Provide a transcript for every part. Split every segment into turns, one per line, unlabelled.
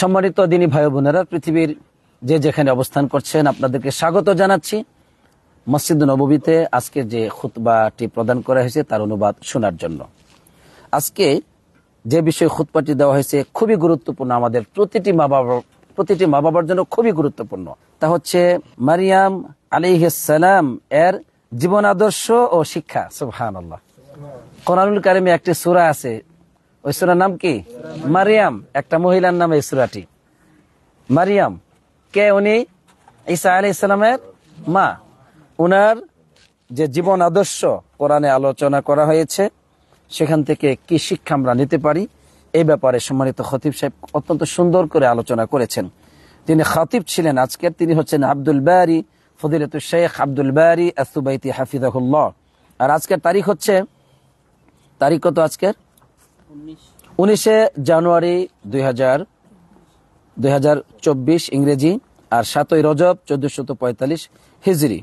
সম্মানিত দিনী ভাই বোনেরা পৃথিবীর যে যেখানে অবস্থান করছেন আপনাদেরকে স্বাগত জানাচ্ছি মসজিদ নবীতে আজকে যে খুতবাটি প্রদান করা হয়েছে তার অনুবাদ শোনার জন্য আজকে যে বিষয়ে খুতবাটি দেওয়া হয়েছে খুবই গুরুত্বপূর্ণ আমাদের প্রতিটি মা বাবা প্রতিটি মা বাবার জন্য খুবই গুরুত্বপূর্ণ তা হচ্ছে মারিয়াম আলিহাসালাম এর জীবন আদর্শ ও শিক্ষা সুহান আল্লাহ কোরআনুল কারিমে একটি সুরা আছে ওই সুরার নাম কি মারিয়াম একটা মহিলার নাম এই সুরাটি মারিয়াম কে উনি ঈসা আলি ইসলামের মা উনার যে জীবন আদর্শ কোরআনে আলোচনা করা হয়েছে সেখান থেকে কি শিক্ষা আমরা নিতে পারি এই ব্যাপারে সম্মানিত খতিব সাহেব অত্যন্ত সুন্দর করে আলোচনা করেছেন তিনি খতিব ছিলেন আজকের তিনি হচ্ছেন আব্দুল বারি ফদিরত শেখ আব্দুল বারি আসুবাইতি হাফিজাহুল্লাহ আর আজকের তারিখ হচ্ছে তারিখ কত আজকের উনিশে জানুয়ারি দুই হাজার ইংরেজি আর সাতই রজব চোদ্দশত পঁয়তাল্লিশ হিজরি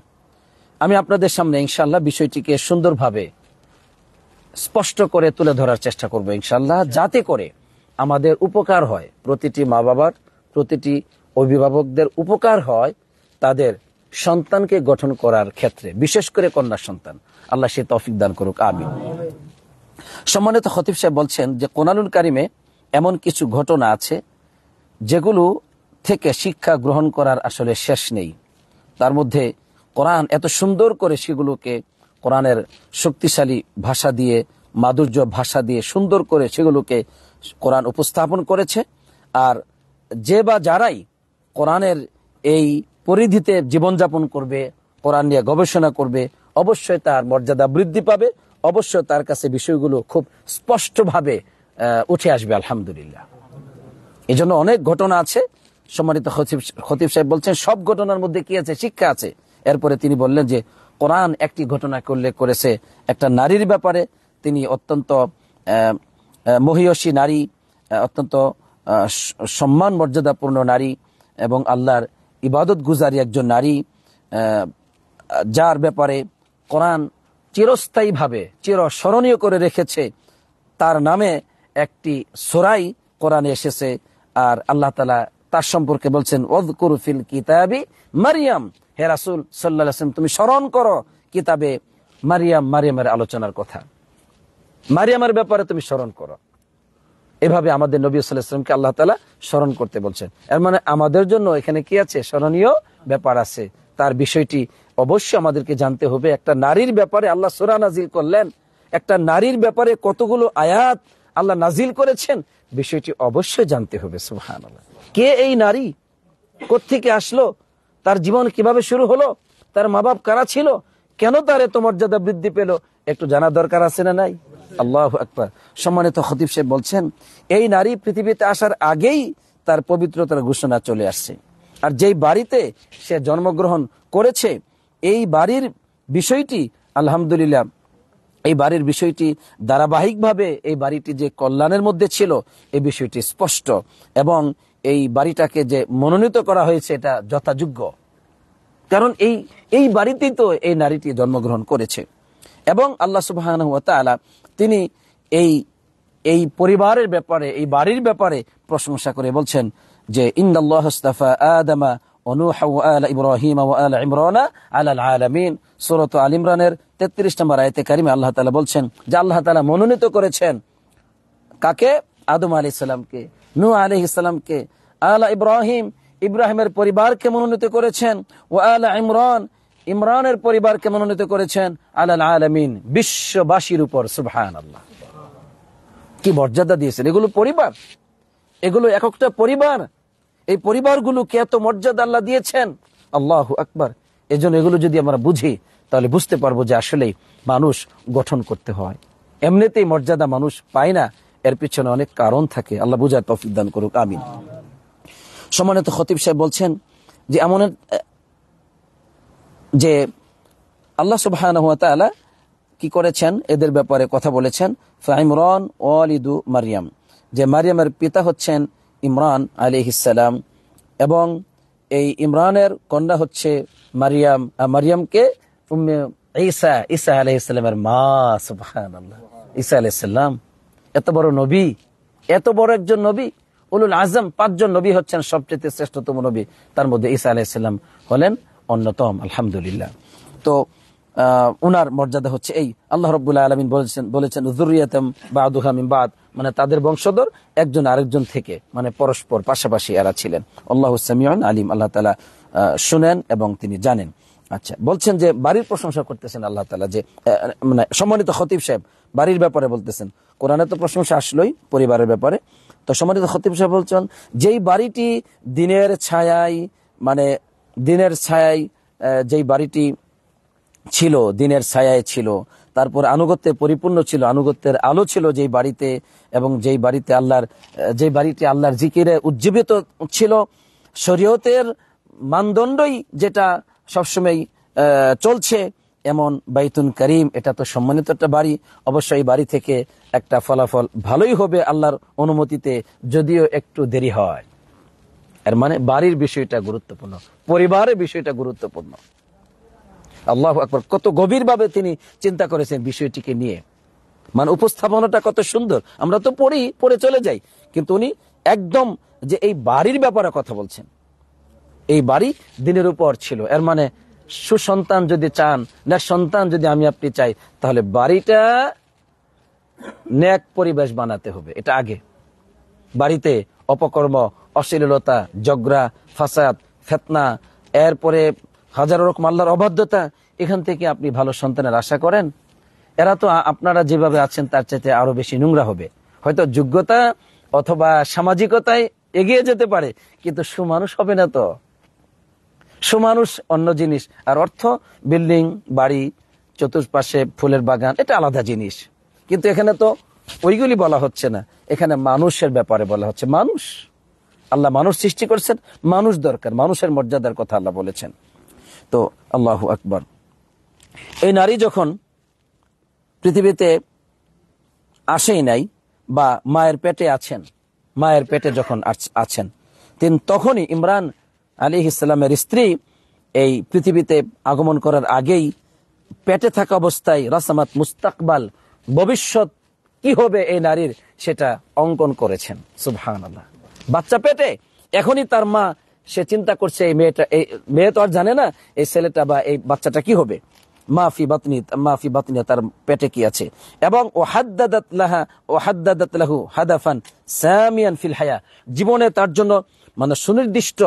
আমি আপনাদের সামনে ইনশাল্লাহ বিষয়টিকে সুন্দরভাবে স্পষ্ট করে তুলে ধরার চেষ্টা করবো ইনশাল্লাহ যাতে করে আমাদের উপকার হয় প্রতিটি মা বাবার প্রতিটি অভিভাবকদের উপকার হয় তাদের সন্তানকে গঠন করার ক্ষেত্রে বিশেষ করে কন্যা সন্তান আল্লাহ সে তফিক দান করুক আমি সম্মানিত খতিব সাহেব বলছেন যে কোনালুল কারিমে এমন কিছু ঘটনা আছে যেগুলো থেকে শিক্ষা গ্রহণ করার আসলে শেষ নেই তার মধ্যে কোরআন এত সুন্দর করে সেগুলোকে কোরআনের শক্তিশালী ভাষা দিয়ে মাধুর্য ভাষা দিয়ে সুন্দর করে সেগুলোকে কোরআন উপস্থাপন করেছে আর যে বা যারাই কোরআনের এই পরিধিতে জীবনযাপন করবে কোরআন নিয়ে গবেষণা করবে অবশ্যই তার মর্যাদা বৃদ্ধি পাবে অবশ্য তার কাছে বিষয়গুলো খুব স্পষ্টভাবে উঠে আসবে আলহামদুলিল্লাহ এজন্য অনেক ঘটনা আছে সম্মানিত খতিব সাহেব বলছেন সব ঘটনার মধ্যে কি আছে শিক্ষা আছে এরপরে তিনি বললেন যে কোরআন একটি ঘটনা করলে করেছে একটা নারীর ব্যাপারে তিনি অত্যন্ত মহিয়সী নারী অত্যন্ত সম্মান মর্যাদাপূর্ণ নারী এবং আল্লাহর ইবাদত গুজারি একজন নারী যার ব্যাপারে কোরআন চিরস্থায়ীভাবে চিরস্মরণীয় করে রেখেছে তার নামে একটি সোরাই কোরআনে এসেছে আর আল্লাহ তালা তার সম্পর্কে বলছেন ওদকুর ফিল কিতাবি মারিয়াম হে রাসুল সাল্লাহ তুমি স্মরণ করো কিতাবে মারিয়াম মারিয়ামের আলোচনার কথা মারিয়ামের ব্যাপারে তুমি স্মরণ করো এভাবে আমাদের নবী সাল্লাহামকে আল্লাহ তালা স্মরণ করতে বলছেন এর মানে আমাদের জন্য এখানে কি আছে স্মরণীয় ব্যাপার আছে তার বিষয়টি অবশ্যই আমাদেরকে জানতে হবে একটা নারীর ব্যাপারে আল্লাহ সোরা নাজিল করলেন একটা নারীর ব্যাপারে কতগুলো আয়াত আল্লাহ নাজিল করেছেন বিষয়টি অবশ্যই জানতে হবে সুহান কে এই নারী কোথেকে আসলো তার জীবন কিভাবে শুরু হলো তার মা বাপ কারা ছিল কেন তার এত মর্যাদা বৃদ্ধি পেল একটু জানা দরকার আছে না নাই আল্লাহ আকবর সম্মানিত হতিব সাহেব বলছেন এই নারী পৃথিবীতে আসার আগেই তার পবিত্রতার ঘোষণা চলে আসছে আর যেই বাড়িতে সে জন্মগ্রহণ করেছে এই বাড়ির বিষয়টি আলহামদুলিল্লাহ এই বাড়ির বিষয়টি ধারাবাহিকভাবে এই বাড়িটি যে কল্যাণের মধ্যে ছিল এই বিষয়টি স্পষ্ট এবং এই বাড়িটাকে যে মনোনীত করা হয়েছে এটা যথাযোগ্য কারণ এই এই বাড়িতেই তো এই নারীটি জন্মগ্রহণ করেছে এবং আল্লাহ সুবাহ তিনি এই এই পরিবারের ব্যাপারে এই বাড়ির ব্যাপারে প্রশংসা করে বলছেন যে ইন্দাল্লাহ আদামা ونوح وآل إبراهيم وآل عمران على العالمين سورة آل عمرانের 33 নম্বর আয়াতে কারিমে আল্লাহ তালা বলছেন যে আল্লাহ তালা মনোনীত করেছেন কাকে আদম আলাইহিস সালামকে নু আলাইহিস সালামকে আলা ইব্রাহিম ইব্রাহিমের পরিবারকে মনোনীত করেছেন ও আলা ইমরান ইমরানের পরিবারকে মনোনীত করেছেন আলাল আলামিন বিশ্ববাসীর উপর আল্লাহ কি মর্যাদা দিয়েছেন এগুলো পরিবার এগুলো এক একটা পরিবার এই পরিবারগুলোকে এত মর্যাদা আল্লাহ দিয়েছেন আল্লাহ আকবার এজন্য এগুলো যদি আমরা বুঝি তাহলে বুঝতে পারবো যে আসলেই মানুষ গঠন করতে হয় এমনিতেই মর্যাদা মানুষ পায় না এর পিছনে অনেক কারণ থাকে আল্লাহ বুঝার তফিক দান করুক আমিন সমানত খতিব সাহেব বলছেন যে এমন যে আল্লাহ সুবাহ কি করেছেন এদের ব্যাপারে কথা বলেছেন ফাইমরন ওয়ালিদু মারিয়াম যে মারিয়ামের পিতা হচ্ছেন ইমরান আলী ইসালাম এবং এই ইমরানের কন্যা হচ্ছে মারিয়াম মারিয়ামকে উম্মে ঈসা ঈসা আলি ইসলামের মা সুফান আল্লাহ ঈসা ইসলাম এত বড় নবী এত বড় একজন নবী উলুল আজম পাঁচজন নবী হচ্ছেন সবচেয়ে শ্রেষ্ঠতম নবী তার মধ্যে ঈসা আলি ইসলাম হলেন অন্যতম আলহামদুলিল্লাহ তো উনার মর্যাদা হচ্ছে এই আল্লাহ রবুল্লাহ আলমিন বলেছেন বলেছেন জুরিয়াতম বা আদুহামিম বাদ মানে তাদের বংশধর একজন আরেকজন থেকে মানে পরস্পর পাশাপাশি এরা ছিলেন আল্লাহ সামিউন আলিম আল্লাহ তালা শুনেন এবং তিনি জানেন আচ্ছা বলছেন যে বাড়ির প্রশংসা করতেছেন আল্লাহ তালা যে মানে সম্মানিত খতিব সাহেব বাড়ির ব্যাপারে বলতেছেন কোরআনে তো প্রশংসা আসলোই পরিবারের ব্যাপারে তো সম্মানিত খতিব সাহেব বলছেন যেই বাড়িটি দিনের ছায়ায় মানে দিনের ছায়ায় যেই বাড়িটি ছিল দিনের ছায়ায় ছিল তারপর আনুগত্যে পরিপূর্ণ ছিল আনুগত্যের আলো ছিল যেই বাড়িতে এবং যেই বাড়িতে আল্লাহর যেই বাড়িটি আল্লাহর জিকিরে উজ্জীবিত ছিল শরীয়তের মানদণ্ডই যেটা সবসময় চলছে এমন বাইতুন করিম এটা তো সম্মানিত একটা বাড়ি অবশ্যই বাড়ি থেকে একটা ফলাফল ভালোই হবে আল্লাহর অনুমতিতে যদিও একটু দেরি হয় এর মানে বাড়ির বিষয়টা গুরুত্বপূর্ণ পরিবারের বিষয়টা গুরুত্বপূর্ণ আল্লাহ আকবর কত গভীরভাবে তিনি চিন্তা করেছেন বিষয়টিকে নিয়ে মানে উপস্থাপনাটা কত সুন্দর আমরা তো পড়ি পড়ে চলে যাই কিন্তু উনি একদম যে এই বাড়ির ব্যাপারে কথা বলছেন এই বাড়ি দিনের উপর ছিল এর মানে সুসন্তান যদি চান না সন্তান যদি আমি আপনি চাই তাহলে বাড়িটা ন্যাক পরিবেশ বানাতে হবে এটা আগে বাড়িতে অপকর্ম অশ্লীলতা জগরা ফাসাদ ফেতনা এরপরে হাজারো রকম আল্লাহর অবাধ্যতা এখান থেকে আপনি ভালো সন্তানের আশা করেন এরা তো আপনারা যেভাবে আছেন তার চাইতে আরো বেশি নোংরা হবে হয়তো যোগ্যতা অথবা সামাজিকতায় এগিয়ে যেতে পারে কিন্তু সুমানুষ হবে না তো সুমানুষ অন্য জিনিস আর অর্থ বিল্ডিং বাড়ি চতুর্পাশে ফুলের বাগান এটা আলাদা জিনিস কিন্তু এখানে তো ওইগুলি বলা হচ্ছে না এখানে মানুষের ব্যাপারে বলা হচ্ছে মানুষ আল্লাহ মানুষ সৃষ্টি করছেন মানুষ দরকার মানুষের মর্যাদার কথা আল্লাহ বলেছেন তো আল্লাহ আকবর এই নারী যখন পৃথিবীতে আসেই নাই বা মায়ের পেটে আছেন মায়ের পেটে যখন আছেন তিনি তখনই ইমরান আলী ইসলামের স্ত্রী এই পৃথিবীতে আগমন করার আগেই পেটে থাকা অবস্থায় রাসামাত মুস্তাকবাল ভবিষ্যৎ কি হবে এই নারীর সেটা অঙ্কন করেছেন সুবহান বাচ্চা পেটে এখনই তার মা সে চিন্তা করছে এই মেয়েটা এই মেয়ে তো আর জানে না এই ছেলেটা বা এই বাচ্চাটা কি হবে মাফি বাতনি মাফি বাতনি তার পেটে কি আছে এবং ও হাদ্দাদাত লাহা ও হাদ্দাদাত লাহু হাদাফান সামিয়ান ফিল হায়া জীবনে তার জন্য মানে সুনির্দিষ্ট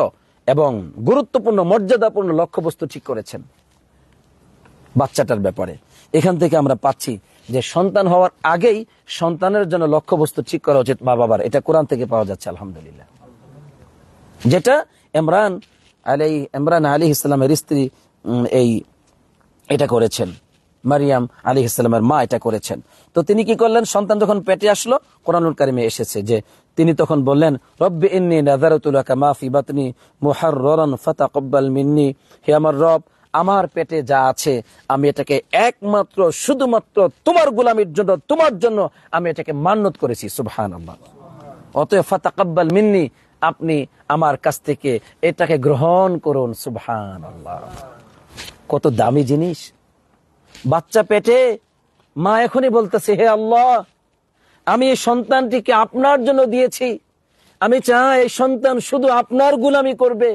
এবং গুরুত্বপূর্ণ মর্যাদাপূর্ণ লক্ষ্যবস্তু ঠিক করেছেন বাচ্চাটার ব্যাপারে এখান থেকে আমরা পাচ্ছি যে সন্তান হওয়ার আগেই সন্তানের জন্য লক্ষ্যবস্তু ঠিক করা উচিত মা বাবার এটা কোরআন থেকে পাওয়া যাচ্ছে আলহামদুলিল্লাহ যেটা ইমরান আলাই ইমরান আলী ইসলামের স্ত্রী এই এটা করেছেন মারিয়াম আলী ইসলামের মা এটা করেছেন তো তিনি কি করলেন সন্তান যখন পেটে আসলো কোরআনুল কারিমে এসেছে যে তিনি তখন বললেন রব্বি মিন্নি হে আমার রব আমার পেটে যা আছে আমি এটাকে একমাত্র শুধুমাত্র তোমার গোলামির জন্য তোমার জন্য আমি এটাকে মান্যত করেছি সুবাহ অতএব ফাতাকাব্বাল মিন্নি আপনি আমার কাছ থেকে এটাকে গ্রহণ করুন সুবহান কত দামি জিনিস বাচ্চা পেটে মা এখনই বলতেছে হে আল্লাহ আমি এই সন্তানটিকে আপনার জন্য দিয়েছি আমি চাই এই সন্তান শুধু আপনার গুলামি করবে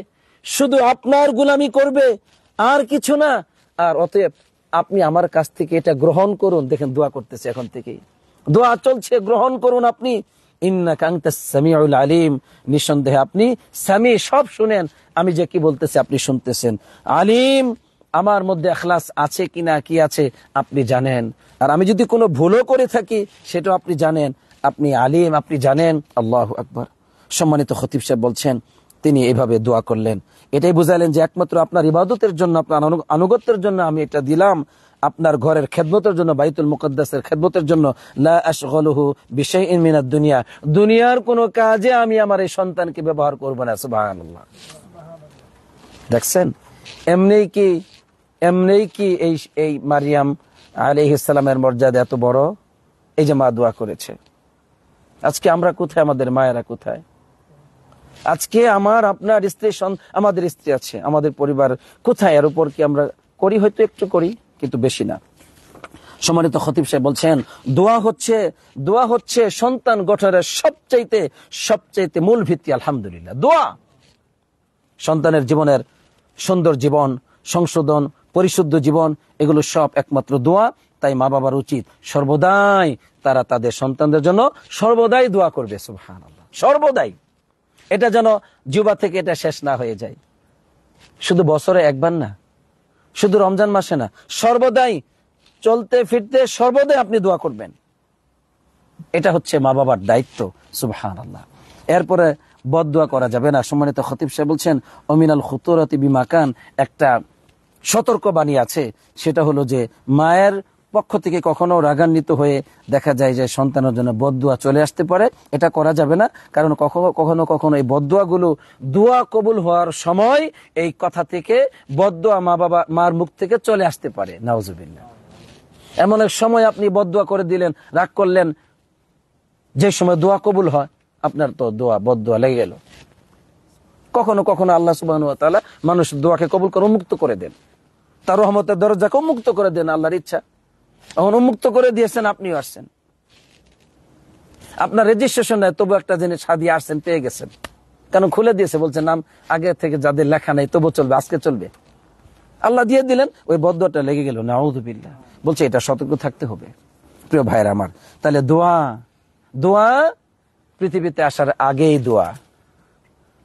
শুধু আপনার গুলামি করবে আর কিছু না আর অতএব আপনি আমার কাছ থেকে এটা গ্রহণ করুন দেখেন দোয়া করতেছে এখন থেকেই দোয়া চলছে গ্রহণ করুন আপনি নিঃসন্দেহে আপনি স্যামি সব শুনেন আমি যে কি বলতেছি আপনি শুনতেছেন আলিম আমার মধ্যে এখলাস আছে কি না কি আছে আপনি জানেন আর আমি যদি কোনো ভুলও করে থাকি সেটাও আপনি জানেন আপনি আলিম আপনি জানেন আল্লাহ আকবর সম্মানিত খতিব সাহেব বলছেন তিনি এভাবে দোয়া করলেন এটাই বুঝালেন যে একমাত্র আপনার ইবাদতের জন্য আপনার আনুগত্যের জন্য আমি এটা দিলাম আপনার ঘরের খেদমতের জন্য বাইতুল মুকদ্দাসের খেদমতের জন্য লাহু বিষয় ইনমিনার দুনিয়া দুনিয়ার কোনো কাজে আমি আমার এই সন্তানকে ব্যবহার করব না সুবাহ দেখছেন এমনি কি এমনি কি এই এই মারিয়াম আলহ ইসলামের মর্যাদা এত বড় এই যে মা দোয়া করেছে আজকে আমরা কোথায় আমাদের মায়েরা কোথায় আজকে আমার আপনার স্ত্রী আমাদের স্ত্রী আছে আমাদের পরিবার কোথায় এর উপর কি আমরা করি হয়তো একটু করি কিন্তু বেশি না সম্মানিত খতিব সাহেব বলছেন দোয়া হচ্ছে দোয়া হচ্ছে সন্তান গঠনের সবচাইতে সবচাইতে মূল ভিত্তি আলহামদুলিল্লাহ দোয়া সন্তানের জীবনের সুন্দর জীবন সংশোধন পরিশুদ্ধ জীবন এগুলো সব একমাত্র দোয়া তাই মা বাবার উচিত সর্বদাই তারা তাদের সন্তানদের জন্য সর্বদাই দোয়া করবে সুহান সর্বদাই এটা যেন যুবা থেকে এটা শেষ না হয়ে যায় শুধু বছরে একবার না শুধু রমজান মাসে না সর্বদাই চলতে ফিরতে সর্বদাই আপনি দোয়া করবেন এটা হচ্ছে মা বাবার দায়িত্ব সুবহান আল্লাহ এরপরে বদোয়া করা যাবে না সম্মানিত খতিব সাহেব বলছেন অমিনাল খুতুরতি বিমাকান একটা সতর্ক বাণী আছে সেটা হলো যে মায়ের পক্ষ থেকে কখনো রাগান্বিত হয়ে দেখা যায় যে সন্তানের জন্য বদুয়া চলে আসতে পারে এটা করা যাবে না কারণ কখনো কখনো কখনো এই বদুয়াগুলো দুয়া কবুল হওয়ার সময় এই কথা থেকে বদুয়া মা বাবা মার মুখ থেকে চলে আসতে পারে নওয়াজুবিল্লা এমন এক সময় আপনি বদুয়া করে দিলেন রাগ করলেন যে সময় দোয়া কবুল হয় আপনার তো দোয়া বদুয়া লেগে গেল কখনো কখনো আল্লাহ সুবাহ মানুষ দোয়াকে কবুল করে মুক্ত করে দেন তার রহমতের দরজাকে মুক্ত করে দেন আল্লাহর ইচ্ছা এখন উন্মুক্ত করে দিয়েছেন আপনিও আসছেন আপনার রেজিস্ট্রেশন নেই তবু একটা জিনিস হাদিয়ে আসছেন পেয়ে গেছেন কেন খুলে দিয়েছে বলছে নাম আগে থেকে যাদের লেখা নেই তবু চলবে আজকে চলবে আল্লাহ দিয়ে দিলেন ওই বদ্ধটা লেগে গেল না বলছে এটা সতর্ক থাকতে হবে প্রিয় ভাইয়ের আমার তাহলে দোয়া দোয়া পৃথিবীতে আসার আগেই দোয়া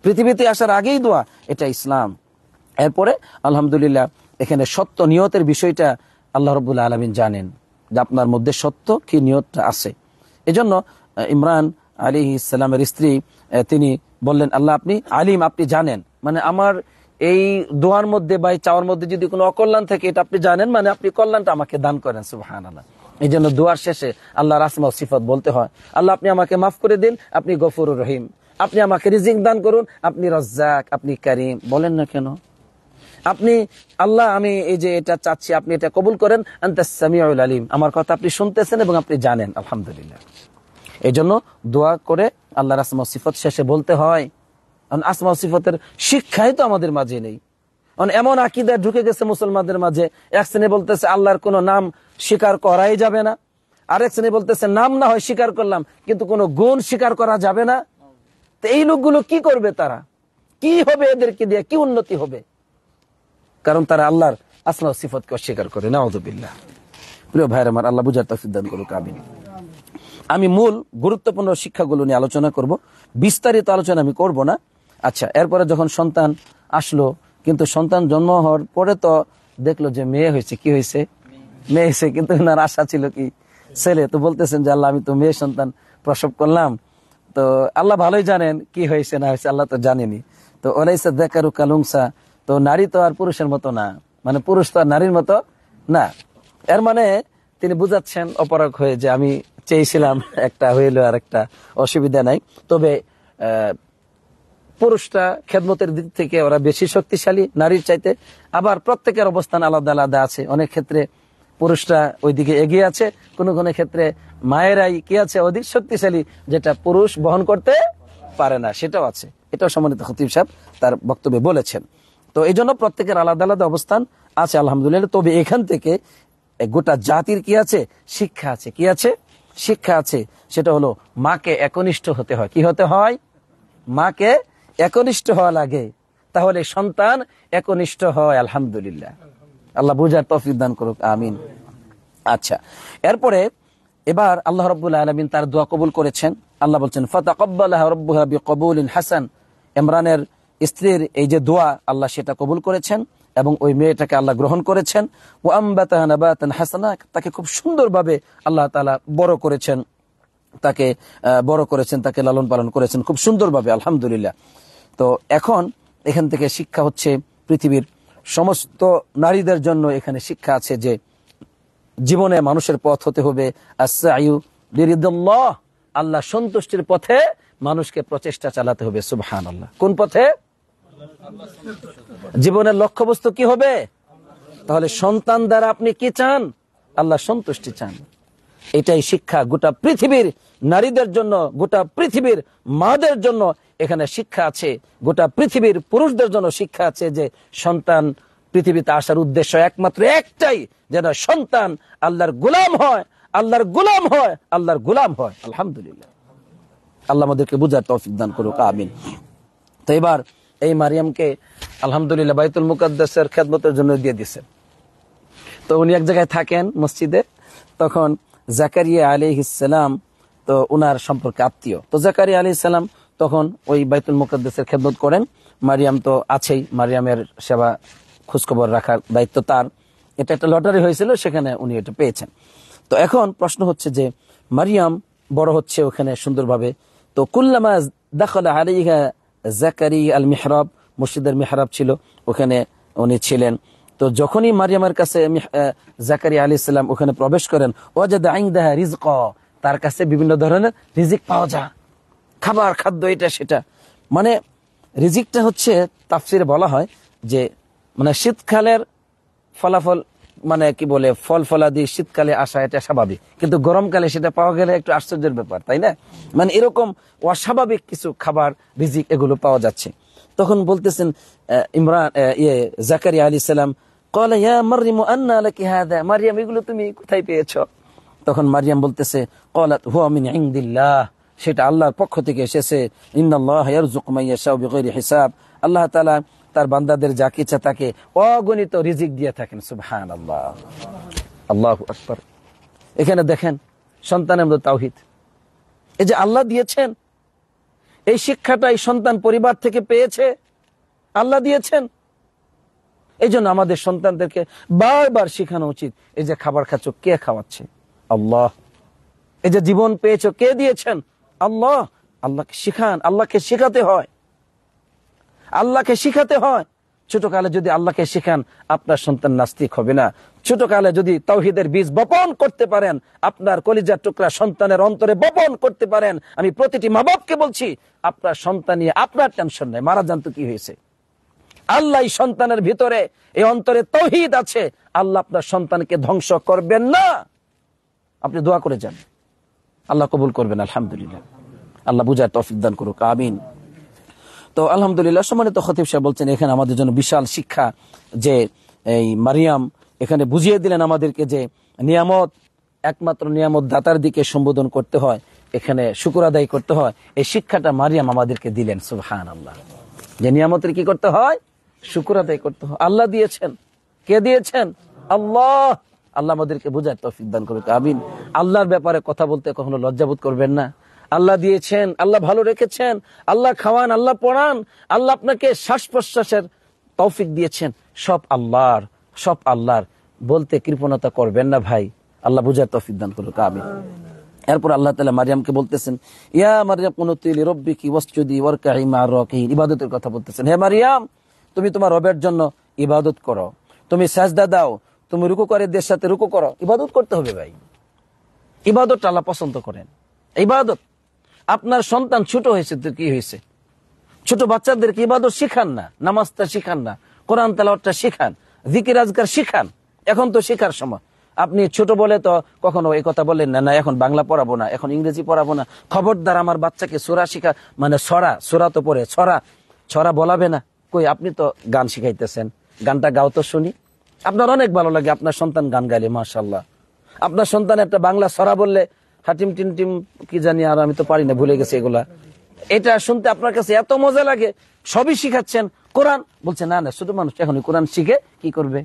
পৃথিবীতে আসার আগেই দোয়া এটা ইসলাম এরপরে আলহামদুলিল্লাহ এখানে সত্য নিয়তের বিষয়টা আল্লাহ রবুল্লা আলমিন জানেন যে আপনার মধ্যে সত্য কি নিয়তটা আছে এজন্য ইমরান আলী ইসলামের স্ত্রী তিনি বললেন আল্লাহ আপনি আলিম আপনি জানেন মানে আমার এই দোয়ার মধ্যে বা চাওয়ার মধ্যে যদি কোনো অকল্যাণ থাকে এটা আপনি জানেন মানে আপনি কল্যাণটা আমাকে দান করেন সুবাহান আল্লাহ এই জন্য দোয়ার শেষে আল্লাহ রাসমা সিফত বলতে হয় আল্লাহ আপনি আমাকে মাফ করে দিন আপনি গফুর রহিম আপনি আমাকে রিজিক দান করুন আপনি রজ্জাক আপনি করিম বলেন না কেন আপনি আল্লাহ আমি এই যে এটা চাচ্ছি আপনি এটা কবুল করেন আন্তাসামিউল আলিম আমার কথা আপনি শুনতেছেন এবং আপনি জানেন আলহামদুলিল্লাহ এই জন্য দোয়া করে আল্লাহর আসমা সিফত শেষে বলতে হয় কারণ আসমা সিফতের শিক্ষাই তো আমাদের মাঝে নেই এমন আকিদা ঢুকে গেছে মুসলমানদের মাঝে এক শ্রেণী বলতেছে আল্লাহর কোনো নাম স্বীকার করাই যাবে না আরেক শ্রেণী বলতেছে নাম না হয় স্বীকার করলাম কিন্তু কোনো গুণ স্বীকার করা যাবে না তো এই লোকগুলো কি করবে তারা কি হবে এদেরকে দিয়ে কি উন্নতি হবে কারণ তারা আল্লাহর আসলা সিফতকে অস্বীকার করে নাওদবিল্লা প্রিয় ভাইয়ের আমার আল্লাহ বুঝার তাক সিদ্ধান্ত করুক আমি আমি মূল গুরুত্বপূর্ণ শিক্ষাগুলো নিয়ে আলোচনা করব বিস্তারিত আলোচনা আমি করব না আচ্ছা এরপরে যখন সন্তান আসলো কিন্তু সন্তান জন্ম হওয়ার পরে তো দেখলো যে মেয়ে হয়েছে কি হয়েছে মেয়ে হয়েছে কিন্তু ওনার আশা ছিল কি ছেলে তো বলতেছেন যে আল্লাহ আমি তো মেয়ে সন্তান প্রসব করলাম তো আল্লাহ ভালোই জানেন কি হয়েছে না হয়েছে আল্লাহ তো জানেনি তো ওলাইসা দেখারু কালুংসা তো নারী তো আর পুরুষের মতো না মানে পুরুষ তো আর নারীর মতো না এর মানে তিনি বুঝাচ্ছেন অপরাগ হয়ে যে আমি চেয়েছিলাম একটা হইল আর একটা অসুবিধা নাই তবে পুরুষটা খেদমতের দিক থেকে ওরা বেশি শক্তিশালী নারীর চাইতে আবার প্রত্যেকের অবস্থান আলাদা আলাদা আছে অনেক ক্ষেত্রে পুরুষরা ওইদিকে এগিয়ে আছে কোনো কোনো ক্ষেত্রে মায়েরাই কি আছে অধিক শক্তিশালী যেটা পুরুষ বহন করতে পারে না সেটাও আছে এটাও সম্মানিত হতিম সাহেব তার বক্তব্যে বলেছেন তো এই জন্য প্রত্যেকের আলাদা আলাদা অবস্থান আছে আলহামদুলিল্লাহ তবে এখান থেকে গোটা জাতির কি আছে শিক্ষা আছে কি আছে শিক্ষা আছে সেটা হলো মাকে একনিষ্ঠ হতে হয় কি হতে হয় মাকে একনিষ্ঠ হওয়া লাগে তাহলে সন্তান একনিষ্ঠ হয় আলহামদুলিল্লাহ আল্লাহ বুঝার তফিক দান করুক আমিন আচ্ছা এরপরে এবার আল্লাহ রবুল্লা আলমিন তার দোয়া কবুল করেছেন আল্লাহ বলছেন ফতাকব্বাল রব্বুহাবি কবুল হাসান ইমরানের স্ত্রীর এই যে দোয়া আল্লাহ সেটা কবুল করেছেন এবং ওই মেয়েটাকে আল্লাহ গ্রহণ করেছেন ও হাসানা তাকে খুব সুন্দরভাবে আল্লাহ তালা বড় করেছেন তাকে বড় করেছেন তাকে লালন পালন করেছেন খুব সুন্দরভাবে আলহামদুলিল্লাহ তো এখন এখান থেকে শিক্ষা হচ্ছে পৃথিবীর সমস্ত নারীদের জন্য এখানে শিক্ষা আছে যে জীবনে মানুষের পথ হতে হবে আল্লাহ সন্তুষ্টির পথে মানুষকে প্রচেষ্টা চালাতে হবে সুবহান আল্লাহ কোন পথে জীবনের লক্ষ্যবস্তু কি হবে তাহলে সন্তান দ্বারা আপনি কি চান আল্লাহ সন্তুষ্টি চান এটাই শিক্ষা গোটা পৃথিবীর নারীদের জন্য গোটা পৃথিবীর মাদের জন্য এখানে শিক্ষা আছে গোটা পৃথিবীর পুরুষদের জন্য শিক্ষা আছে যে সন্তান পৃথিবীতে আসার উদ্দেশ্য একমাত্র একটাই যেন সন্তান আল্লাহর গুলাম হয় আল্লাহর গুলাম হয় আল্লাহর গুলাম হয় আলহামদুলিল্লাহ আল্লাহ আমাদেরকে বুঝার তৌফিক দান করুক আমিন তো এবার এই মারিয়ামকে আলহামদুলিল্লাহ বাইতুল মুকদ্দাসের খেদমতের জন্য দিয়ে দিয়েছেন তো উনি এক জায়গায় থাকেন মসজিদে তখন জাকারিয়া আলী ইসালাম তো উনার সম্পর্কে আত্মীয় তো জাকারিয়া আলী ইসালাম তখন ওই বাইতুল মুকদ্দাসের খেদমত করেন মারিয়াম তো আছেই মারিয়ামের সেবা খোঁজখবর রাখার দায়িত্ব তার এটা একটা লটারি হয়েছিল সেখানে উনি এটা পেয়েছেন তো এখন প্রশ্ন হচ্ছে যে মারিয়াম বড় হচ্ছে ওখানে সুন্দরভাবে তো কুল্লামা দেখা আলিহা জাকারি আল মেহরাব মসজিদের মেহরাব ছিল ওখানে উনি ছিলেন তো যখনই মারিয়ামের কাছে জাকারি আলী ইসলাম ওখানে প্রবেশ করেন ওয়াজাদ আইন দেহা ক তার কাছে বিভিন্ন ধরনের রিজিক পাওয়া যায় খাবার খাদ্য এটা সেটা মানে রিজিকটা হচ্ছে তাফসিরে বলা হয় যে মানে শীতকালের ফলাফল মানে কি বলে ফল ফলাদি শীতকালে আসা এটা স্বাভাবিক কিন্তু গরমকালে সেটা পাওয়া গেলে একটু আশ্চর্যের ব্যাপার তাই না মানে এরকম অস্বাভাবিক কিছু খাবার রিজিক এগুলো পাওয়া যাচ্ছে তখন বলতেছেন ইমরান ইয়ে জাকারিয়া আলী সালাম কলে হ্যাঁ আন্না হ্যাঁ মারিয়াম এগুলো তুমি কোথায় পেয়েছ তখন মারিয়াম বলতেছে কলাত হুয়া সেটা আল্লাহর পক্ষ থেকে এসেছে ইন্নআল্লাহ হিসাব আল্লাহ তালা তার বান্দাদের যা কিছা তাকে অগণিত রিজিক দিয়ে থাকেন সুবহান আল্লাহ আল্লাহ আকবর এখানে দেখেন সন্তানের মধ্যে তাওহিদ এই যে আল্লাহ দিয়েছেন এই শিক্ষাটা এই সন্তান পরিবার থেকে পেয়েছে আল্লাহ দিয়েছেন এই জন্য আমাদের সন্তানদেরকে বারবার শেখানো উচিত এই যে খাবার খাচ্ছ কে খাওয়াচ্ছে আল্লাহ এই যে জীবন পেয়েছ কে দিয়েছেন আল্লাহ আল্লাহকে শিখান আল্লাহকে শেখাতে হয় আল্লাহকে শিখাতে হয় ছোটকালে যদি আল্লাহকে শিখান আপনার সন্তান নাস্তিক হবে না ছোটকালে যদি তৌহিদের বীজ বপন করতে পারেন আপনার কলিজার টুকরা সন্তানের অন্তরে বপন করতে পারেন আমি প্রতিটি মা বাপকে বলছি আপনার সন্তান নিয়ে আপনার টেনশন নেই মারা জানতো কি হয়েছে আল্লাহ সন্তানের ভিতরে এই অন্তরে তৌহিদ আছে আল্লাহ আপনার সন্তানকে ধ্বংস করবেন না আপনি দোয়া করে যান আল্লাহ কবুল করবেন আলহামদুলিল্লাহ আল্লাহ বুঝার তৌফিক দান করুক আমিন তো আলহামদুলিল্লাহ সম্মানিত খতিব সাহেব বলছেন এখানে আমাদের জন্য বিশাল শিক্ষা যে এই মারিয়াম এখানে বুঝিয়ে দিলেন আমাদেরকে যে নিয়ামত একমাত্র নিয়ামত দাতার দিকে সম্বোধন করতে হয় এখানে শুকুর আদায় করতে হয় এই শিক্ষাটা মারিয়াম আমাদেরকে দিলেন সুহান আল্লাহ যে নিয়ামতের কি করতে হয় শুকুর আদায় করতে হয় আল্লাহ দিয়েছেন কে দিয়েছেন আল্লাহ আল্লাহ আমাদেরকে বোঝায় তৌফিক দান করুক আমিন আল্লাহর ব্যাপারে কথা বলতে কখনো লজ্জাবোধ করবেন না আল্লাহ দিয়েছেন আল্লাহ ভালো রেখেছেন আল্লাহ খাওয়ান আল্লাহ পড়ান আল্লাহ আপনাকে শ্বাস প্রশ্বাসের তৌফিক দিয়েছেন সব আল্লাহর সব আল্লাহর বলতে কৃপণতা করবেন না ভাই আল্লাহ বুঝার তৌফিক দান করুক আমি এরপর আল্লাহ তালা মারিয়ামকে বলতেছেন ইয়া মারিয়াম কোনতিল রব্বি কি ওয়াসচুদি ওয়ারকাহি মা রাকিহিন ইবাদতের কথা বলতেছেন হে মারিয়াম তুমি তোমার রবের জন্য ইবাদত করো তুমি সাজদা দাও তুমি রুকু করে দেশ সাথে রুকু করো ইবাদত করতে হবে ভাই ইবাদত আল্লাহ পছন্দ করেন ইবাদত আপনার সন্তান ছোট হয়েছে তো কি হয়েছে ছোট কি বাদ শিখান না নামাজটা শিখান না কোরআন তালাওয়াতটা শিখান জিকির আজগার শিখান এখন তো শেখার সময় আপনি ছোট বলে তো কখনো এই কথা বললেন না না এখন বাংলা পড়াবো না এখন ইংরেজি পড়াবো না খবরদার আমার বাচ্চাকে সোরা শিখা মানে সরা সোরা তো পড়ে ছড়া ছড়া বলাবে না কই আপনি তো গান শিখাইতেছেন গানটা গাও তো শুনি আপনার অনেক ভালো লাগে আপনার সন্তান গান গাইলে মাসাল্লাহ আপনার সন্তান একটা বাংলা সরা বললে হাটিম টিম কি জানি আর আমি তো পারি না ভুলে গেছি এগুলা এটা শুনতে আপনার কাছে এত মজা লাগে সবই শিখাচ্ছেন কোরআন বলছে না না শুধু মানুষ এখন কোরআন শিখে কি করবে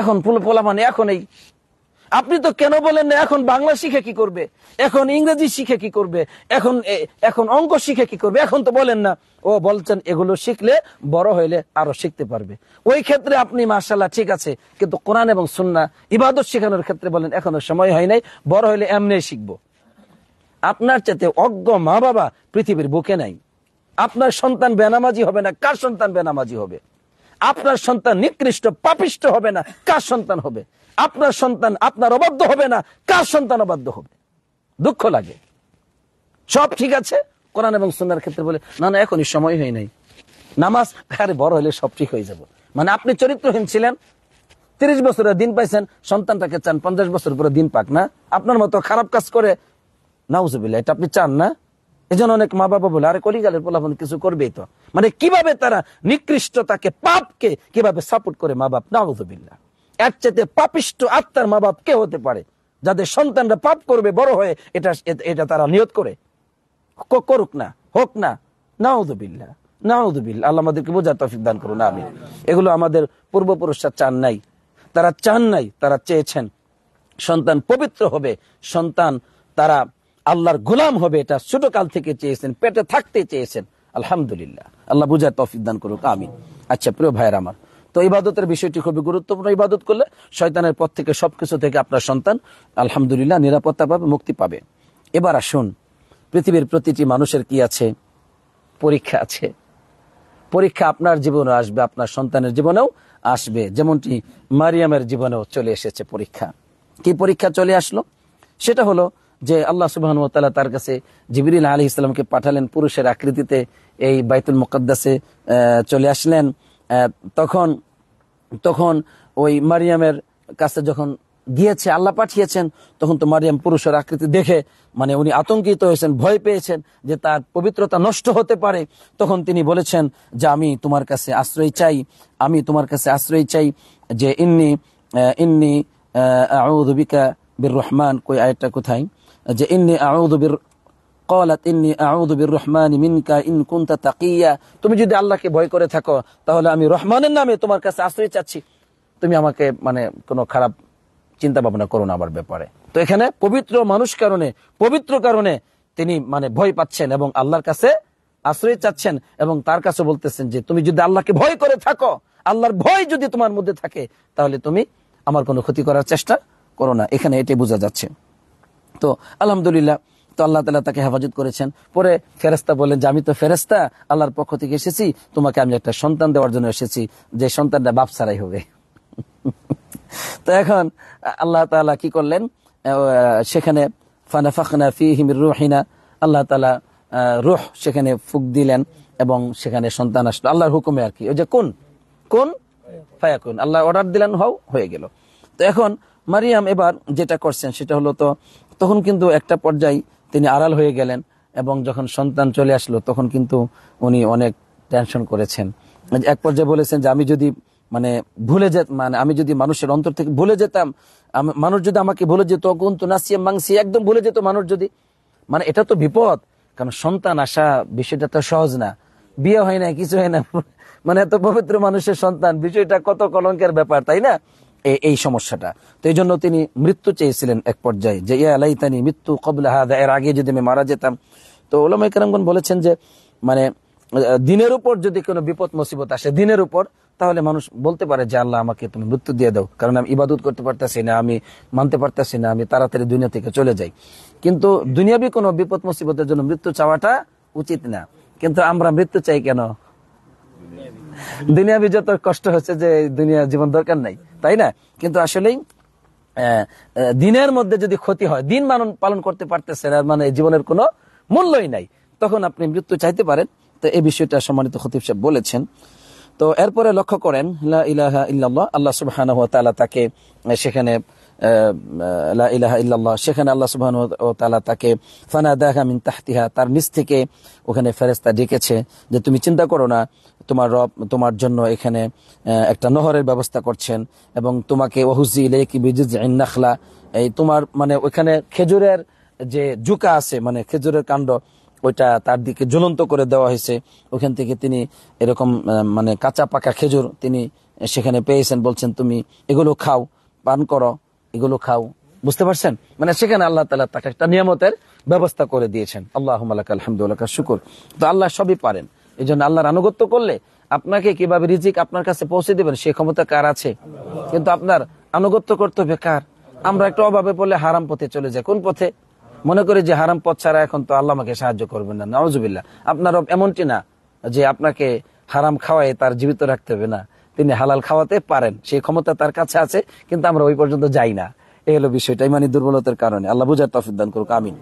এখন পোলাপান এখন এই আপনি তো কেন বলেন না এখন বাংলা শিখে কি করবে এখন ইংরেজি শিখে কি করবে এখন এখন অঙ্ক শিখে কি করবে এখন তো বলেন না ও বলছেন এগুলো শিখলে বড় হইলে আরো শিখতে পারবে ওই ক্ষেত্রে আপনি মার্শাল্লাহ ঠিক আছে কিন্তু কোরআন এবং সুন্না ইবাদত শেখানোর ক্ষেত্রে বলেন এখনো সময় হয় নাই বড় হইলে এমনি শিখব আপনার চেতে অজ্ঞ মা বাবা পৃথিবীর বুকে নাই আপনার সন্তান বেনামাজি হবে না কার সন্তান বেনামাজি হবে আপনার সন্তান নিকৃষ্ট পাপিষ্ট হবে না কার সন্তান হবে আপনার সন্তান আপনার অবাধ্য হবে না কার সন্তান অবাধ্য হবে দুঃখ লাগে সব ঠিক আছে কোরআন এবং সন্ধ্যার ক্ষেত্রে বলে না না এখনই সময় হয় নাই নামাজ আরে বড় হলে সব ঠিক হয়ে যাব মানে আপনি চরিত্রহীন ছিলেন তিরিশ বছরে দিন পাইছেন সন্তানটাকে চান পঞ্চাশ বছর পরে দিন পাক না আপনার মতো খারাপ কাজ করে নাউজবিল্লা এটা আপনি চান না এই জন্য অনেক মা বাবা বলে আরে কলিগালের পোলাপন কিছু করবেই তো মানে কিভাবে তারা নিকৃষ্টতাকে পাপকে কিভাবে সাপোর্ট করে মা বাপ নাউজবিল্লা এর চেতে পাপিষ্ট আত্মার মা বাপ কে হতে পারে যাদের সন্তানরা পাপ করবে বড় হয়ে এটা এটা তারা নিয়ত করে করুক না হোক না নাউদুবিল্লা নাউদুবিল্লা আল্লাহ আমাদেরকে বোঝার তফিক দান করুন আমি এগুলো আমাদের পূর্বপুরুষরা চান নাই তারা চান নাই তারা চেয়েছেন সন্তান পবিত্র হবে সন্তান তারা আল্লাহর গুলাম হবে এটা ছোট কাল থেকে চেয়েছেন পেটে থাকতে চেয়েছেন আলহামদুলিল্লাহ আল্লাহ বুঝার তফিক দান করুক আমি আচ্ছা প্রিয় ভাইয়ের আমার তো ইবাদতের বিষয়টি খুবই গুরুত্বপূর্ণ ইবাদত করলে শয়তানের পথ থেকে সবকিছু থেকে আপনার সন্তান আলহামদুলিল্লাহ নিরাপত্তা পাবে মুক্তি পাবে এবার আসুন পৃথিবীর প্রতিটি মানুষের কি আছে পরীক্ষা আছে পরীক্ষা আপনার জীবনে আসবে আপনার সন্তানের জীবনেও আসবে যেমনটি মারিয়ামের জীবনেও চলে এসেছে পরীক্ষা কি পরীক্ষা চলে আসলো সেটা হলো যে আল্লাহ সুবাহন তালা তার কাছে জিবিরিল আলী ইসলামকে পাঠালেন পুরুষের আকৃতিতে এই বাইতুল মুকদ্দাসে চলে আসলেন তখন তখন ওই মারিয়ামের কাছে যখন গিয়েছে আল্লাহ পাঠিয়েছেন তখন তো মারিয়াম পুরুষের আকৃতি দেখে মানে উনি আতঙ্কিত হয়েছেন ভয় পেয়েছেন যে তার পবিত্রতা নষ্ট হতে পারে তখন তিনি বলেছেন যে আমি তোমার কাছে আশ্রয় চাই আমি তোমার কাছে আশ্রয় চাই যে ইন্নি ইন্নি আউদিকা বীর রহমান কই আয়টা কোথায় যে ইন্নি আউদির রহমান মিনকা তুমি যদি আল্লাহকে ভয় করে থাকো তাহলে আমি রহমানের নামে তোমার কাছে আশ্রয় চাচ্ছি তুমি আমাকে মানে কোনো খারাপ চিন্তা ভাবনা করো আমার ব্যাপারে তো এখানে পবিত্র মানুষ কারণে পবিত্র কারণে তিনি মানে ভয় পাচ্ছেন এবং আল্লাহর কাছে আশ্রয় চাচ্ছেন এবং তার কাছে বলতেছেন যে তুমি যদি আল্লাহকে ভয় করে থাকো আল্লাহর ভয় যদি তোমার মধ্যে থাকে তাহলে তুমি আমার কোনো ক্ষতি করার চেষ্টা করো না এখানে এটি বোঝা যাচ্ছে তো আলহামদুলিল্লাহ তো আল্লাহ তালা তাকে হেফাজত করেছেন পরে ফেরেস্তা বললেন যে আমি তো ফেরেস্তা আল্লাহর পক্ষ থেকে এসেছি তোমাকে আমি একটা সন্তান দেওয়ার জন্য এসেছি যে সন্তানটা বাপ ছাড়াই হবে তো এখন আল্লাহ তালা কি করলেন সেখানে ফানা ফাখনা ফি হিমির রুহিনা আল্লাহ তালা রুহ সেখানে ফুক দিলেন এবং সেখানে সন্তান আসলো আল্লাহর হুকুমে আর কি ওই যে কোন কোন ফায়াকুন আল্লাহ অর্ডার দিলেন হও হয়ে গেল তো এখন মারিয়াম এবার যেটা করছেন সেটা হলো তো তখন কিন্তু একটা পর্যায়ে তিনি আড়াল হয়ে গেলেন এবং যখন সন্তান চলে আসলো তখন কিন্তু উনি অনেক টেনশন করেছেন এক পর্যায়ে বলেছেন যে আমি যদি মানে ভুলে যেত মানে আমি যদি মানুষের অন্তর থেকে ভুলে যেতাম মানুষ যদি আমাকে ভুলে যেত তো নাসিয়া মাংসি একদম ভুলে যেত মানুষ যদি মানে এটা তো বিপদ কারণ সন্তান আসা বিষয়টা তো সহজ না বিয়ে হয় না কিছু হয় না মানে এত পবিত্র মানুষের সন্তান বিষয়টা কত কলঙ্কের ব্যাপার তাই না এই সমস্যাটা তো এই জন্য তিনি মৃত্যু চেয়েছিলেন এক পর্যায়ে যে ইয়া আলাইতানি মৃত্যু কবলা এর আগে যদি আমি মারা যেতাম তো ওলামাই কারামগন বলেছেন যে মানে দিনের উপর যদি কোনো বিপদ মুসিবত আসে দিনের উপর তাহলে মানুষ বলতে পারে যে আল্লাহ আমাকে তুমি মৃত্যু দিয়ে দাও কারণ আমি ইবাদত করতে পারতেছি না আমি মানতে পারতেছি না আমি তাড়াতাড়ি দুনিয়া থেকে চলে যাই কিন্তু দুনিয়াবি কোনো বিপদ মুসিবতের জন্য মৃত্যু চাওয়াটা উচিত না কিন্তু আমরা মৃত্যু চাই কেন দুনিয়াবি যত কষ্ট হচ্ছে যে দুনিয়া জীবন দরকার নাই তাই না কিন্তু আসলেই দিনের মধ্যে যদি ক্ষতি হয় দিন মানন পালন করতে পারতেছে না মানে জীবনের কোনো মূল্যই নাই তখন আপনি মৃত্যু চাইতে পারেন তো এই বিষয়টা সম্মানিত খতিব সাহেব বলেছেন তো এরপরে লক্ষ্য করেন ইলাহা ইল্লাল্লাহ আল্লাহ সুবাহ তাকে সেখানে আহ সেখানে আল্লাহ সুবহান ও তালা তাকে ফানা দেখা মিন তাহতিহা তার নিচ থেকে ওখানে ফেরেস্তা ডেকেছে যে তুমি চিন্তা করো না তোমার রব তোমার জন্য এখানে একটা নহরের ব্যবস্থা করছেন এবং তোমাকে ওহুজি ইলেকি বিজুজ ইন্নাখলা এই তোমার মানে ওইখানে খেজুরের যে জুকা আছে মানে খেজুরের কাণ্ড ওইটা তার দিকে জ্বলন্ত করে দেওয়া হয়েছে ওখান থেকে তিনি এরকম মানে কাঁচা পাকা খেজুর তিনি সেখানে পেয়েছেন বলছেন তুমি এগুলো খাও পান করো এগুলো খাও বুঝতে পারছেন মানে সেখানে আল্লাহ তালা তাকে একটা নিয়ামতের ব্যবস্থা করে দিয়েছেন আল্লাহ আলহামদুল্লাহ শুকুর তো আল্লাহ সবই পারেন এই জন্য আল্লাহর আনুগত্য করলে আপনাকে কিভাবে রিজিক আপনার কাছে পৌঁছে দেবেন সে ক্ষমতা কার আছে কিন্তু আপনার আনুগত্য করতে হবে কার আমরা একটা অভাবে পড়লে হারাম পথে চলে যায় কোন পথে মনে করি যে হারাম পথ ছাড়া এখন তো আল্লাহ আমাকে সাহায্য করবেন না নওয়াজবিল্লা আপনার এমনটি না যে আপনাকে হারাম খাওয়ায় তার জীবিত রাখতে হবে না তিনি হালাল খাওয়াতে পারেন সেই ক্ষমতা তার কাছে আছে কিন্তু আমরা ওই পর্যন্ত যাই না এই হলো বিষয়টা মানে দুর্বলতার কারণে আল্লাহ বুঝার তফিদান করুক আমিন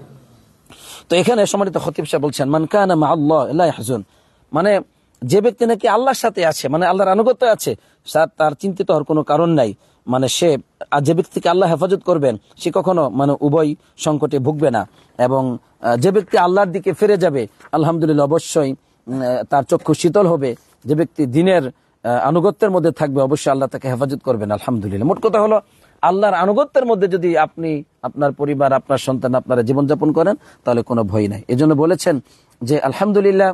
তো এখানে সম্মানিত খতিব সাহেব বলছেন মানকানা মা আল্লাহ হাজুন মানে যে ব্যক্তি নাকি আল্লাহর সাথে আছে মানে আল্লাহর আনুগত্য আছে তার চিন্তিত হওয়ার কোনো কারণ নাই মানে সে আর যে ব্যক্তিকে আল্লাহ হেফাজত করবেন সে কখনো মানে উভয় সংকটে ভুগবে না এবং যে ব্যক্তি আল্লাহর দিকে ফিরে যাবে আলহামদুলিল্লাহ অবশ্যই তার চক্ষু শীতল হবে যে ব্যক্তি দিনের আনুগত্যের মধ্যে থাকবে অবশ্যই আল্লাহ তাকে হেফাজত করবেন আলহামদুলিল্লাহ মোট কথা হলো আল্লাহর আনুগত্যের মধ্যে যদি আপনি আপনার পরিবার আপনার সন্তান আপনারা জীবনযাপন করেন তাহলে কোনো ভয় নাই এজন্য বলেছেন যে আলহামদুলিল্লাহ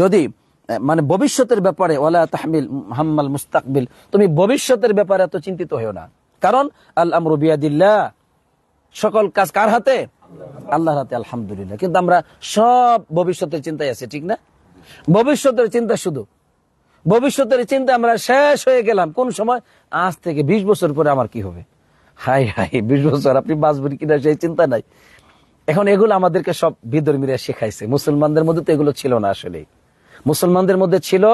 যদি মানে ভবিষ্যতের ব্যাপারে ওলা তাহমিল হাম্মাল মুস্তাকবিল তুমি ভবিষ্যতের ব্যাপারে এত চিন্তিত হয়েও না কারণ আল্লাহ আমরুবিয়াদিল্লা সকল কাজ কার হাতে আল্লাহর হাতে আলহামদুলিল্লাহ কিন্তু আমরা সব ভবিষ্যতের চিন্তায় আছে ঠিক না ভবিষ্যতের চিন্তা শুধু ভবিষ্যতের চিন্তা আমরা শেষ হয়ে গেলাম কোন সময় আজ থেকে ২০ বছর পরে আমার কি হবে হাই হাই বিশ বছর আপনি বাঁচবেন কিনা সেই চিন্তা নাই এখন এগুলো আমাদেরকে সব বিধর্মীরা শেখাইছে মুসলমানদের মধ্যে তো এগুলো ছিল না আসলে মুসলমানদের মধ্যে ছিল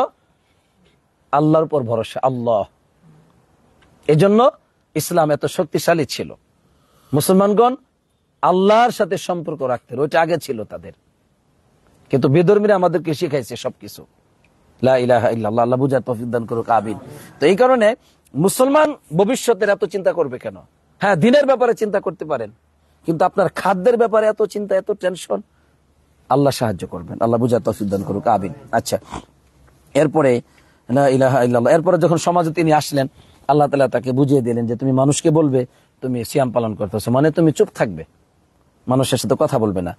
আল্লাহর উপর ভরসা আল্লাহ এজন্য ইসলাম এত শক্তিশালী ছিল মুসলমানগণ আল্লাহর সাথে সম্পর্ক রাখতেন ওইটা আগে ছিল তাদের কিন্তু বিদর্মীরা আমাদেরকে শিখাইছে সবকিছু আল্লাহ আল্লাহ বুঝার তফিদান করুক আবিন তো এই কারণে মুসলমান ভবিষ্যতের এত চিন্তা করবে কেন হ্যাঁ দিনের ব্যাপারে চিন্তা করতে পারেন কিন্তু আপনার খাদ্যের ব্যাপারে এত চিন্তা এত টেনশন আল্লাহ সাহায্য করবেন আল্লাহ বুঝার তফিদান করুক আবিন আচ্ছা এরপরে না ইলাহা ইল্লাল্লাহ এরপরে যখন সমাজে তিনি আসলেন আল্লাহ তালা তাকে বুঝিয়ে দিলেন যে তুমি মানুষকে বলবে তুমি সিয়াম পালন করতেছো মানে তুমি চুপ থাকবে মানুষের সাথে কথা বলবে না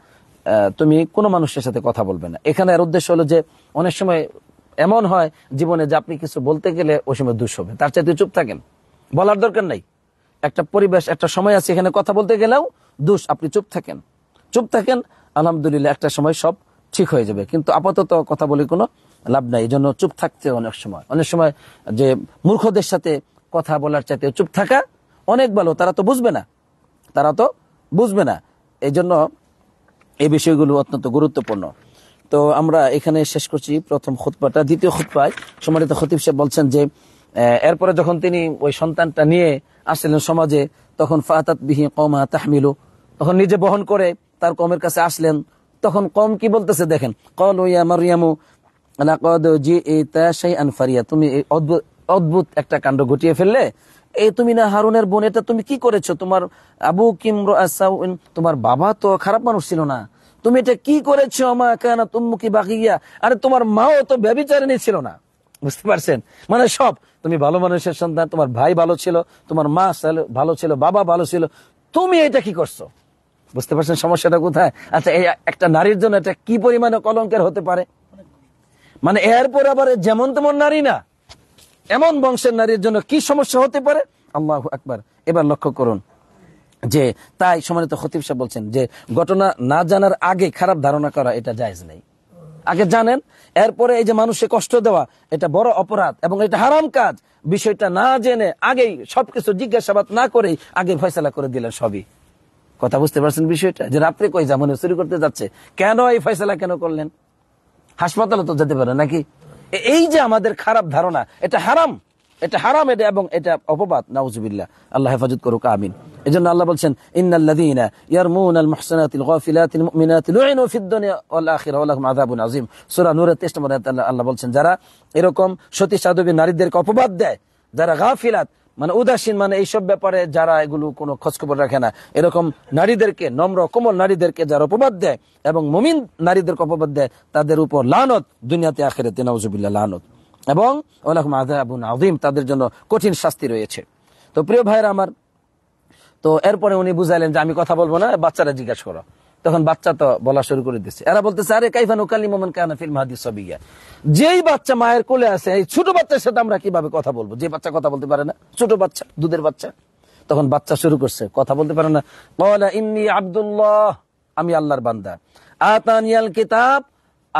তুমি কোনো মানুষের সাথে কথা বলবে না এখানে এর উদ্দেশ্য হলো যে অনেক সময় এমন হয় জীবনে যে আপনি কিছু বলতে গেলে ওই সময় দুষ হবে তার চাইতে চুপ থাকেন বলার দরকার নাই একটা পরিবেশ একটা সময় আছে এখানে কথা বলতে গেলেও দুষ আপনি চুপ থাকেন চুপ থাকেন আলহামদুলিল্লাহ একটা সময় সব ঠিক হয়ে যাবে কিন্তু আপাতত কথা বলে কোনো লাভ নাই এই জন্য চুপ থাকতে অনেক সময় অনেক সময় যে মূর্খদের সাথে কথা বলার চাইতে চুপ থাকা অনেক ভালো তারা তো বুঝবে না তারা তো বুঝবে না এই জন্য এই বিষয়গুলো অত্যন্ত গুরুত্বপূর্ণ তো আমরা এখানে শেষ করছি প্রথম খুতপাটা দ্বিতীয় খুতপায় সম্মানিত খতিব সাহেব বলছেন যে এরপরে যখন তিনি ওই সন্তানটা নিয়ে আসলেন সমাজে তখন ফাহাত বিহি কমা তাহমিল তখন নিজে বহন করে তার কমের কাছে আসলেন তখন কম কি বলতেছে দেখেন কল ইয়া মারিয়ামু আনফারিয়া তুমি অদ্ভুত অদ্ভুত একটা কাণ্ড ঘটিয়ে ফেললে এই তুমি না হারুনের বোন এটা তুমি কি করেছো তোমার আবু কিমর তোমার বাবা তো খারাপ মানুষ ছিল না তুমি এটা কি করেছো আমা মা কেন বাকি গিয়া আরে তোমার মাও তো ব্যবিচারিণী ছিল না বুঝতে পারছেন মানে সব তুমি ভালো মানুষের সন্তান তোমার ভাই ভালো ছিল তোমার মা ভালো ছিল বাবা ভালো ছিল তুমি এটা কি করছো বুঝতে পারছেন সমস্যাটা কোথায় আচ্ছা এই একটা নারীর জন্য এটা কি পরিমাণে কলঙ্কের হতে পারে মানে এরপর আবার যেমন তেমন নারী না এমন বংশের নারীর জন্য কি সমস্যা হতে পারে আল্লাহ একবার এবার লক্ষ্য করুন যে তাই সমানিত খতিব সাহেব বলছেন যে ঘটনা না জানার আগে খারাপ ধারণা করা এটা জায়জ নেই আগে জানেন এরপরে এই যে মানুষকে কষ্ট দেওয়া এটা বড় অপরাধ এবং এটা হারাম কাজ বিষয়টা না জেনে আগেই সবকিছু জিজ্ঞাসাবাদ না করেই আগে ফয়সলা করে দিলেন সবই কথা বুঝতে পারছেন বিষয়টা যে রাত্রে কই যা মনে শুরু করতে যাচ্ছে কেন এই ফয়সলা কেন করলেন হাসপাতালে তো যেতে পারে নাকি এই যে আমাদের খারাপ ধারণা এটা হারাম এটা হারাম এটা এবং এটা অপবাদ নাউজুবিল্লাহ আল্লাহ হেফাজত করুক আমিন এই জন্য আল্লাহ বলছেন ইন্নাল্লাযীনা ইয়ারমুনাল মুহসানাতিল গাফিলাতিল মুমিনাতিল আল্লাহ বলছেন যারা এরকম সতী সাধবী নারীদেরকে অপবাদ দেয় যারা গাফিলাত মানে উদাসীন মানে এইসব ব্যাপারে যারা এগুলো কোনো খোঁজ খবর রাখে না এরকম নারীদেরকে নম্র কোমল নারীদেরকে যারা অপবাদ দেয় এবং মমিন নারীদেরকে অপবাদ দেয় তাদের উপর লানত দুনিয়াতে আখেরাতে নাউজুবিল্লাহ লানত এবং ওলাকুম আজাবুন আজিম তাদের জন্য কঠিন শাস্তি রয়েছে তো প্রিয় ভাইয়েরা আমার তো এরপরে উনি বুঝাইলেন যে আমি কথা বলবো না বাচ্চারা জিজ্ঞাসা করো তখন বাচ্চা তো বলা শুরু করে দিচ্ছে এরা বলতেছে আরে কাইফান উকালি মোমন কানা ফিল যেই বাচ্চা মায়ের কোলে আছে এই ছোট বাচ্চার সাথে আমরা কিভাবে কথা বলবো যে বাচ্চা কথা বলতে পারে না ছোট বাচ্চা দুধের বাচ্চা তখন বাচ্চা শুরু করছে কথা বলতে পারে না কলা ইন্নি আব্দুল্লাহ আমি আল্লাহর বান্দা আতানিয়াল কিতাব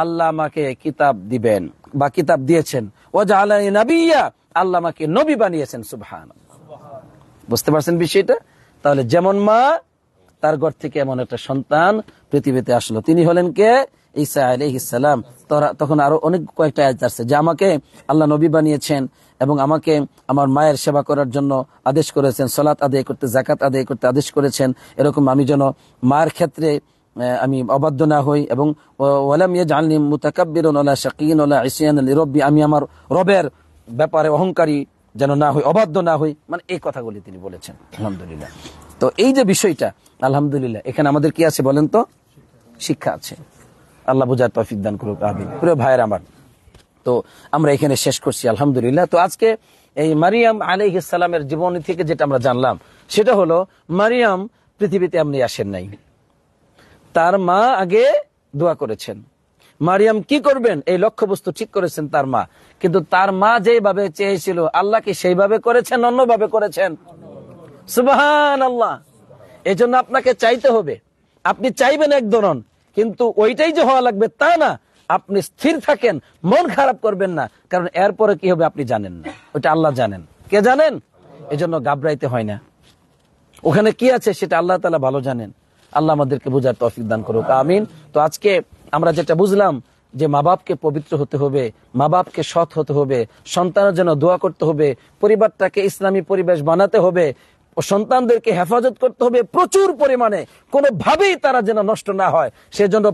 আল্লাহ আমাকে কিতাব দিবেন বা কিতাব দিয়েছেন ও জাহালিয়া আল্লাহ আমাকে নবী বানিয়েছেন সুবহান বুঝতে পারছেন বিষয়টা তাহলে যেমন মা তার ঘর থেকে এমন একটা সন্তান পৃথিবীতে আসলো তিনি হলেন কে ঈসা আলহিসাম তখন আরো অনেক কয়েকটা আয়াত আসছে যে আমাকে আল্লাহ নবী বানিয়েছেন এবং আমাকে আমার মায়ের সেবা করার জন্য আদেশ করেছেন সলাৎ আদায় করতে জাকাত আদায় করতে আদেশ করেছেন এরকম আমি যেন মায়ের ক্ষেত্রে আমি অবাধ্য না হই এবং ওয়ালাম ইয়ে জানলি মুতাকাব্বির শাকিন ওলা ইসিয়ান রব্বি আমি আমার রবের ব্যাপারে অহংকারী যেন না হই অবাধ্য না হই মানে এই কথাগুলি তিনি বলেছেন আলহামদুলিল্লাহ তো এই যে বিষয়টা আলহামদুলিল্লাহ এখানে আমাদের কি আছে বলেন তো শিক্ষা আছে আল্লাহ বুঝার তফিক দান করুক আবিন পুরো ভাইয়ের আমার তো আমরা এখানে শেষ করছি আলহামদুলিল্লাহ তো আজকে এই মারিয়াম আলী ইসলামের জীবনী থেকে যেটা আমরা জানলাম সেটা হলো মারিয়াম পৃথিবীতে আপনি আসেন নাই তার মা আগে দোয়া করেছেন মারিয়াম কি করবেন এই লক্ষ্যবস্তু ঠিক করেছেন তার মা কিন্তু তার মা যেভাবে চেয়েছিল আল্লাহ কি সেইভাবে করেছেন অন্যভাবে করেছেন সুবাহান আল্লাহ এই জন্য আপনাকে চাইতে হবে আপনি চাইবেন এক ধরন কিন্তু ওইটাই যে হওয়া লাগবে তা না আপনি স্থির থাকেন মন খারাপ করবেন না কারণ এরপরে কি হবে আপনি জানেন না ওটা আল্লাহ জানেন কে জানেন এজন্য গাবরাইতে হয় না ওখানে কি আছে সেটা আল্লাহ তালা ভালো জানেন আল্লাহ আমাদেরকে বোঝার তফিক দান করুক আমিন তো আজকে আমরা যেটা বুঝলাম যে মা বাপকে পবিত্র হতে হবে মা বাপকে সৎ হতে হবে সন্তানের জন্য দোয়া করতে হবে পরিবারটাকে ইসলামী পরিবেশ বানাতে হবে সন্তানদেরকে হেফাজত করতে হবে প্রচুর পরিমাণে কোনো ভাবেই তারা যেন নষ্ট না হয় সেজন্য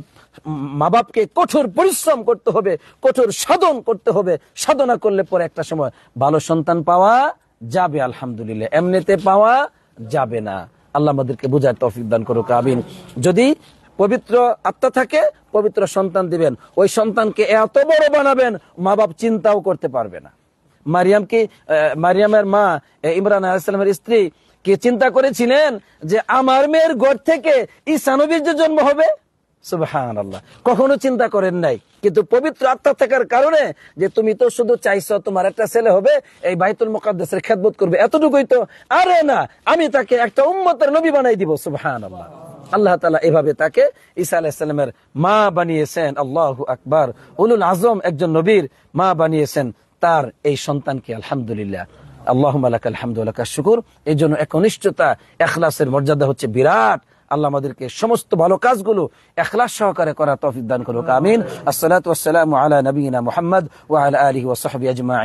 মা বাপকে কঠোর পরিশ্রম করতে হবে কঠোর সাধন করতে হবে সাধনা করলে পরে একটা সময় ভালো সন্তান পাওয়া যাবে আলহামদুলিল্লাহ এমনিতে পাওয়া যাবে না আল্লাহ আমাদেরকে বুঝার তৌফিক দান করুক আমিন যদি পবিত্র আত্মা থাকে পবিত্র সন্তান দিবেন ওই সন্তানকে এত বড় বানাবেন মা বাপ চিন্তাও করতে পারবে না মারিয়ামকে মারিয়ামের মা ইমরান আলাইসালামের স্ত্রী কে চিন্তা করেছিলেন যে আমার মেয়ের গড় থেকে ইসানবীর জন্ম হবে কখনো চিন্তা করেন নাই কিন্তু পবিত্র আত্মা থাকার কারণে যে তুমি তো শুধু চাইছো তোমার একটা ছেলে হবে এই বাইতুল মোকাদ্দেশের খেদবোধ করবে এতটুকুই তো আরে না আমি তাকে একটা উম্মতের নবী বানাই দিব সুবাহান আল্লাহ তালা এভাবে তাকে ঈসা আলাহিসের মা বানিয়েছেন আল্লাহ আকবর উলুল আজম একজন নবীর মা বানিয়েছেন তার এই সন্তানকে আলহামদুলিল্লাহ আল্লাহ আলাক আলহামদুল্লাহ শুকুর এই জন্য একনিষ্ঠতা এখলাসের মর্যাদা হচ্ছে বিরাট আল্লাহ আমাদেরকে সমস্ত ভালো কাজগুলো এখলাস সহকারে করা তফিক দান করুক আমিন আসসালাম আলা নবীনা মোহাম্মদ ওয়া আলা আলহি ওসাহবি আজমাই